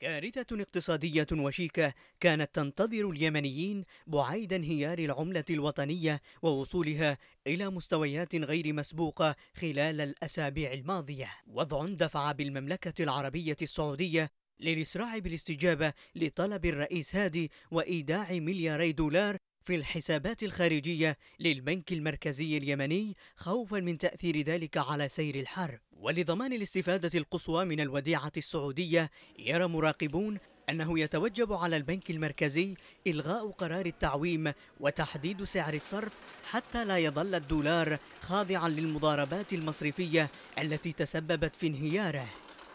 كارثة اقتصادية وشيكة كانت تنتظر اليمنيين بعيد انهيار العملة الوطنية ووصولها إلى مستويات غير مسبوقة خلال الأسابيع الماضية وضع دفع بالمملكة العربية السعودية للإسراع بالاستجابة لطلب الرئيس هادي وإيداع ملياري دولار في الحسابات الخارجية للبنك المركزي اليمني خوفا من تأثير ذلك على سير الحرب ولضمان الاستفادة القصوى من الوديعة السعودية يرى مراقبون أنه يتوجب على البنك المركزي إلغاء قرار التعويم وتحديد سعر الصرف حتى لا يظل الدولار خاضعا للمضاربات المصرفية التي تسببت في انهياره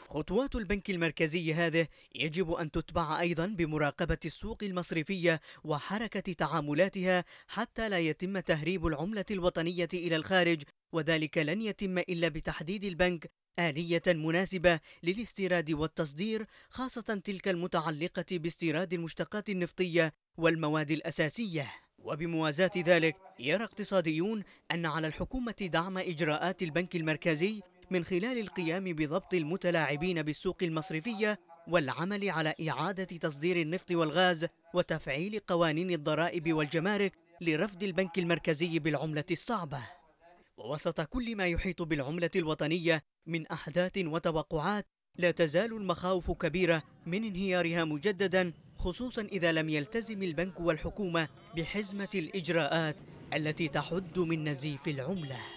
خطوات البنك المركزي هذه يجب أن تتبع أيضا بمراقبة السوق المصرفية وحركة تعاملاتها حتى لا يتم تهريب العملة الوطنية إلى الخارج وذلك لن يتم إلا بتحديد البنك آلية مناسبة للاستيراد والتصدير خاصة تلك المتعلقة باستيراد المشتقات النفطية والمواد الأساسية وبموازاة ذلك يرى اقتصاديون أن على الحكومة دعم إجراءات البنك المركزي من خلال القيام بضبط المتلاعبين بالسوق المصرفية والعمل على إعادة تصدير النفط والغاز وتفعيل قوانين الضرائب والجمارك لرفض البنك المركزي بالعملة الصعبة ووسط كل ما يحيط بالعملة الوطنية من أحداث وتوقعات لا تزال المخاوف كبيرة من انهيارها مجددا خصوصا إذا لم يلتزم البنك والحكومة بحزمة الإجراءات التي تحد من نزيف العمله